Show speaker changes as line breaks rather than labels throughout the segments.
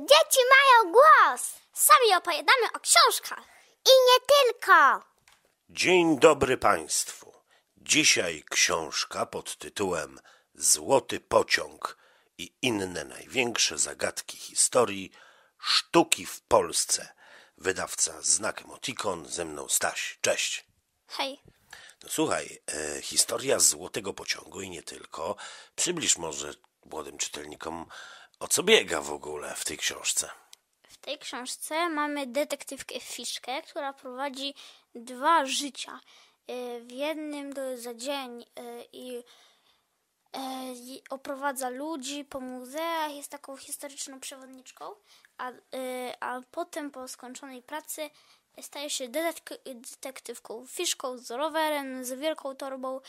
dzieci mają głos. Sami opowiadamy o książkach. I nie tylko.
Dzień dobry Państwu. Dzisiaj książka pod tytułem Złoty pociąg i inne największe zagadki historii sztuki w Polsce. Wydawca Znak Motikon, ze mną Staś. Cześć. Hej. No słuchaj, e, historia Złotego Pociągu i nie tylko. Przybliż może młodym czytelnikom o co biega w ogóle w tej książce?
W tej książce mamy detektywkę Fiszkę, która prowadzi dwa życia. Y, w jednym to za dzień y, y, i oprowadza ludzi po muzeach, jest taką historyczną przewodniczką, a, a potem po skończonej pracy staje się detektywką, fiszką z rowerem, z wielką torbą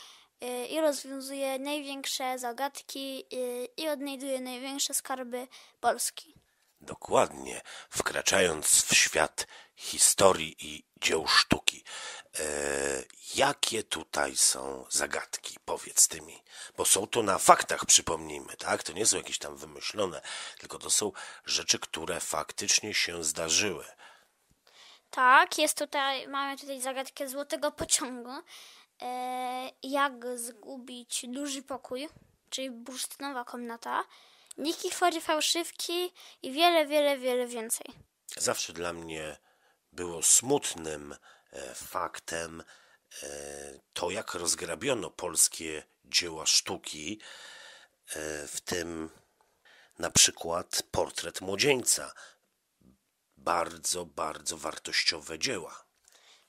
Y, i rozwiązuje największe zagadki y, i odnajduje największe skarby Polski.
Dokładnie, wkraczając w świat historii i dzieł sztuki. E, jakie tutaj są zagadki? Powiedz tymi, Bo są to na faktach, przypomnijmy, tak? To nie są jakieś tam wymyślone, tylko to są rzeczy, które faktycznie się zdarzyły.
Tak, jest tutaj, mamy tutaj zagadkę złotego pociągu. E, jak zgubić duży pokój, czyli bursztynowa komnata, Niki Fory fałszywki i wiele, wiele, wiele więcej.
Zawsze dla mnie było smutnym e, faktem e, to, jak rozgrabiono polskie dzieła sztuki, w tym na przykład portret młodzieńca. Bardzo, bardzo wartościowe dzieła.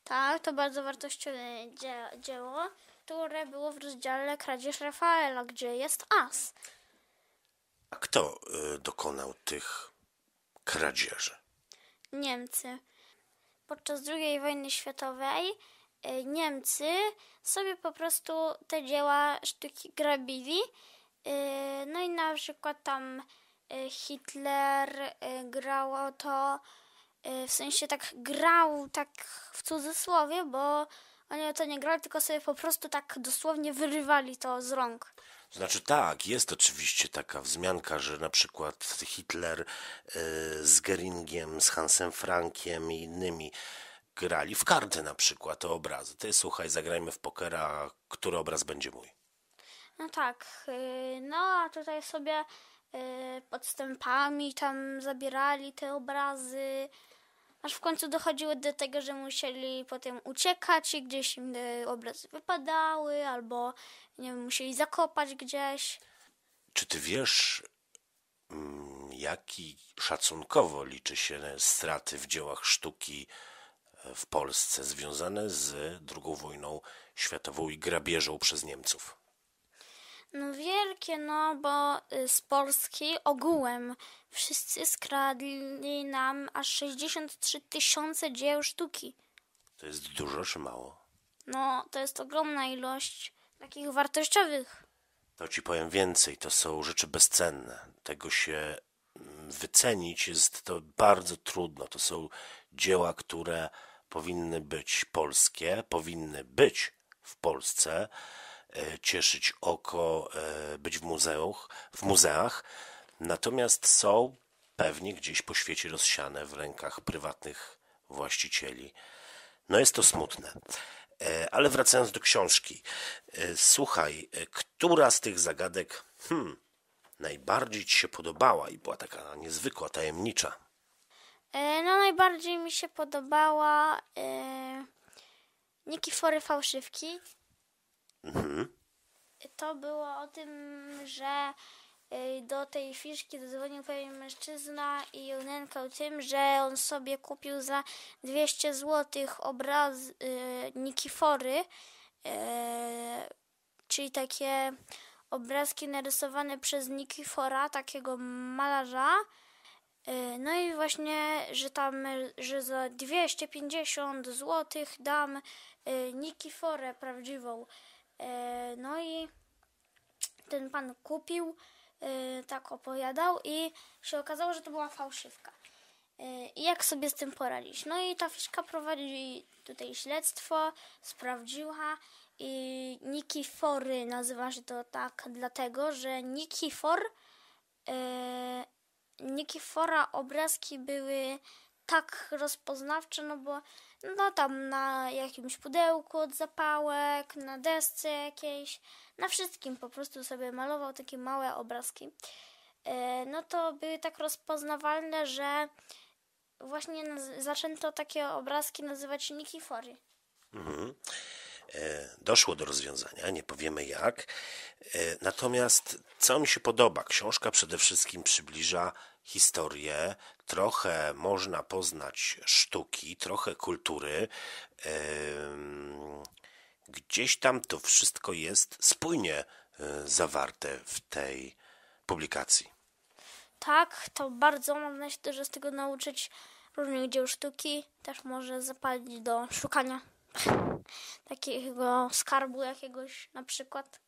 Tak, to bardzo wartościowe dzie dzieło, które było w rozdziale Kradzież Rafaela, gdzie jest as.
A kto y, dokonał tych kradzieży?
Niemcy. Podczas II wojny światowej y, Niemcy sobie po prostu te dzieła sztuki grabili. Y, no i na przykład tam y, Hitler y, grało to Y, w sensie tak grał, tak w cudzysłowie, bo oni to nie grali, tylko sobie po prostu tak dosłownie wyrywali to z rąk.
Znaczy tak, jest oczywiście taka wzmianka, że na przykład Hitler y, z Geringiem, z Hansem Frankiem i innymi grali w karty na przykład te obrazy. Ty słuchaj, zagrajmy w pokera, który obraz będzie mój.
No tak, y, no a tutaj sobie podstępami tam zabierali te obrazy aż w końcu dochodziły do tego, że musieli potem uciekać i gdzieś im obrazy wypadały, albo nie wiem, musieli zakopać gdzieś.
Czy ty wiesz, mm, jaki szacunkowo liczy się straty w dziełach sztuki e, w Polsce związane z II wojną światową i grabieżą przez Niemców?
No wielkie, no bo y, z Polski ogółem wszyscy skradli nam aż 63 tysiące dzieł sztuki.
To jest dużo czy mało?
No, to jest ogromna ilość takich wartościowych.
To ci powiem więcej, to są rzeczy bezcenne. Tego się mm, wycenić jest to bardzo trudno. To są dzieła, które powinny być polskie, powinny być w Polsce E, cieszyć oko, e, być w, muzeach, w muzeach. Natomiast są pewnie gdzieś po świecie rozsiane w rękach prywatnych właścicieli. No jest to smutne. E, ale wracając do książki. Słuchaj, która z tych zagadek hmm, najbardziej Ci się podobała i była taka niezwykła, tajemnicza?
No, najbardziej mi się podobała yy, Nikifory Fałszywki. Mhm. To było o tym, że y, do tej fiszki zadzwonił pewien mężczyzna i unękał nękał tym, że on sobie kupił za 200 zł obraz y, Nikifory, y, czyli takie obrazki narysowane przez Nikifora, takiego malarza. Y, no i właśnie, że tam, że za 250 zł dam y, Nikiforę prawdziwą. E, no i ten pan kupił, e, tak opowiadał i się okazało, że to była fałszywka. E, I jak sobie z tym poradzić? No i ta fiszka prowadzi tutaj śledztwo, sprawdziła i Nikifory nazywa się to tak dlatego, że Nikifor Nikifora obrazki były tak rozpoznawcze, no bo no tam na jakimś pudełku od zapałek, na desce jakiejś, na wszystkim po prostu sobie malował takie małe obrazki. E, no to były tak rozpoznawalne, że właśnie zaczęto takie obrazki nazywać Nikifory.
Mhm. E, doszło do rozwiązania, nie powiemy jak. E, natomiast co mi się podoba, książka przede wszystkim przybliża historię, trochę można poznać sztuki, trochę kultury. Gdzieś tam to wszystko jest spójnie e, zawarte w tej publikacji.
Tak, to bardzo mam się że z tego nauczyć różnych dzieł sztuki, też może zapalić do szukania takiego skarbu jakiegoś na przykład.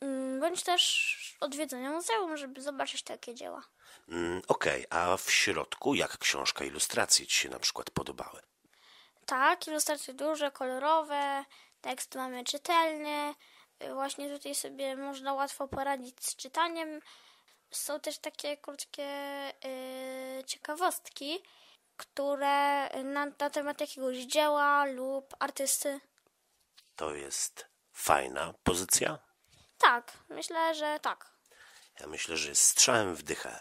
Mm, bądź też odwiedzenia muzeum, żeby zobaczyć takie dzieła.
Mm, okej, okay. a w środku jak książka ilustracji Ci się na przykład podobały?
Tak, ilustracje duże, kolorowe, tekst mamy czytelny. Właśnie tutaj sobie można łatwo poradzić z czytaniem. Są też takie krótkie yy, ciekawostki, które na, na temat jakiegoś dzieła lub artysty
to jest fajna pozycja?
Tak, myślę, że tak.
Ja myślę, że jest strzałem w dychę.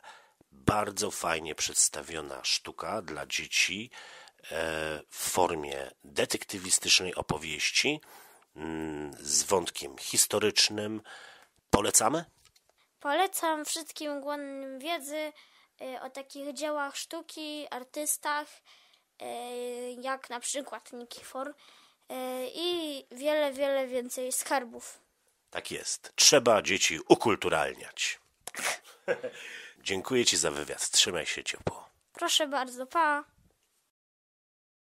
Bardzo fajnie przedstawiona sztuka dla dzieci e, w formie detektywistycznej opowieści mm, z wątkiem historycznym. Polecamy?
Polecam wszystkim głodnym wiedzy e, o takich dziełach sztuki, artystach, e, jak na przykład Nikifor i wiele, wiele więcej skarbów.
Tak jest. Trzeba dzieci ukulturalniać. Dziękuję Ci za wywiad. Trzymaj się ciepło.
Proszę bardzo, pa.